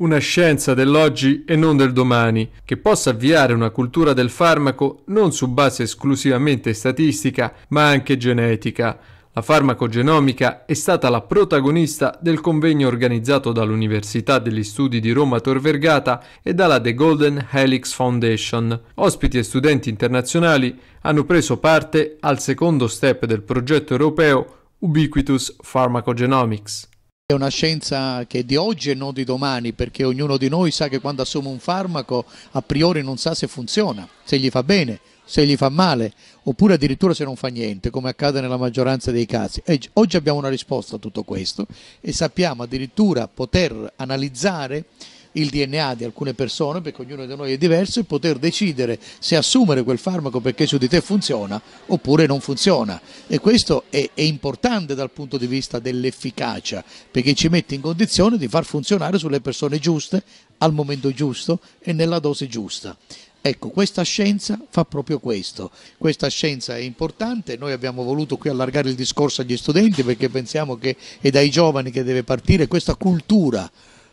una scienza dell'oggi e non del domani, che possa avviare una cultura del farmaco non su base esclusivamente statistica, ma anche genetica. La farmacogenomica è stata la protagonista del convegno organizzato dall'Università degli Studi di Roma Tor Vergata e dalla The Golden Helix Foundation. Ospiti e studenti internazionali hanno preso parte al secondo step del progetto europeo Ubiquitous Pharmacogenomics. È una scienza che è di oggi e non di domani, perché ognuno di noi sa che quando assume un farmaco a priori non sa se funziona, se gli fa bene, se gli fa male, oppure addirittura se non fa niente, come accade nella maggioranza dei casi. E oggi abbiamo una risposta a tutto questo e sappiamo addirittura poter analizzare il DNA di alcune persone, perché ognuno di noi è diverso, e poter decidere se assumere quel farmaco perché su di te funziona oppure non funziona. E questo è, è importante dal punto di vista dell'efficacia, perché ci mette in condizione di far funzionare sulle persone giuste, al momento giusto e nella dose giusta. Ecco, questa scienza fa proprio questo, questa scienza è importante, noi abbiamo voluto qui allargare il discorso agli studenti perché pensiamo che è dai giovani che deve partire questa cultura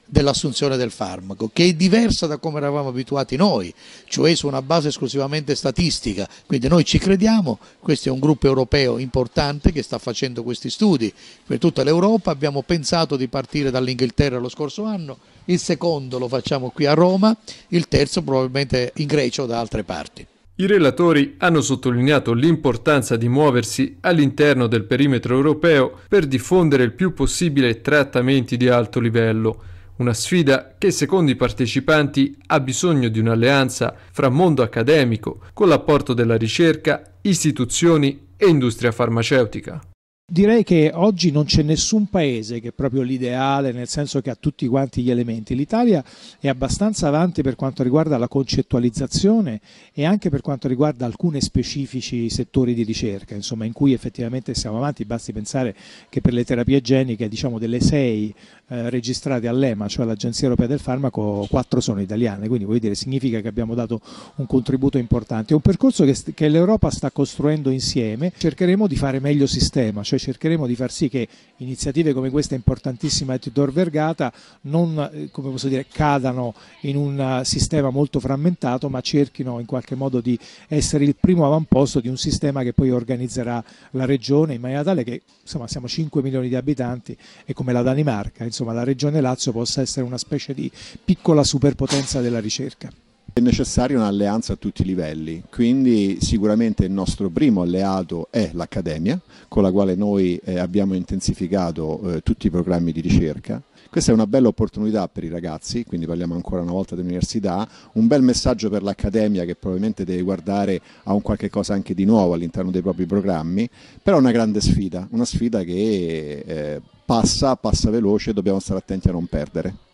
dell'assunzione del farmaco, che è diversa da come eravamo abituati noi, cioè su una base esclusivamente statistica. Quindi noi ci crediamo, questo è un gruppo europeo importante che sta facendo questi studi per tutta l'Europa, abbiamo pensato di partire dall'Inghilterra lo scorso anno, il secondo lo facciamo qui a Roma, il terzo probabilmente in Grecia o da altre parti. I relatori hanno sottolineato l'importanza di muoversi all'interno del perimetro europeo per diffondere il più possibile trattamenti di alto livello una sfida che secondo i partecipanti ha bisogno di un'alleanza fra mondo accademico, con l'apporto della ricerca, istituzioni e industria farmaceutica. Direi che oggi non c'è nessun paese che è proprio l'ideale, nel senso che ha tutti quanti gli elementi. L'Italia è abbastanza avanti per quanto riguarda la concettualizzazione e anche per quanto riguarda alcuni specifici settori di ricerca, insomma, in cui effettivamente siamo avanti. Basti pensare che per le terapie geniche, diciamo delle sei eh, registrate all'EMA, cioè all'Agenzia Europea del Farmaco, quattro sono italiane, quindi vuol dire significa che abbiamo dato un contributo importante. È un percorso che, che l'Europa sta costruendo insieme, cercheremo di fare meglio sistema, cioè cioè cercheremo di far sì che iniziative come questa importantissima di Tor Vergata non eh, dire, cadano in un eh, sistema molto frammentato ma cerchino in qualche modo di essere il primo avamposto di un sistema che poi organizzerà la regione in maniera tale che insomma, siamo 5 milioni di abitanti e come la Danimarca insomma, la regione Lazio possa essere una specie di piccola superpotenza della ricerca. È necessaria un'alleanza a tutti i livelli, quindi sicuramente il nostro primo alleato è l'Accademia, con la quale noi eh, abbiamo intensificato eh, tutti i programmi di ricerca. Questa è una bella opportunità per i ragazzi, quindi parliamo ancora una volta dell'università, un bel messaggio per l'Accademia che probabilmente deve guardare a un qualche cosa anche di nuovo all'interno dei propri programmi, però è una grande sfida, una sfida che eh, passa, passa veloce e dobbiamo stare attenti a non perdere.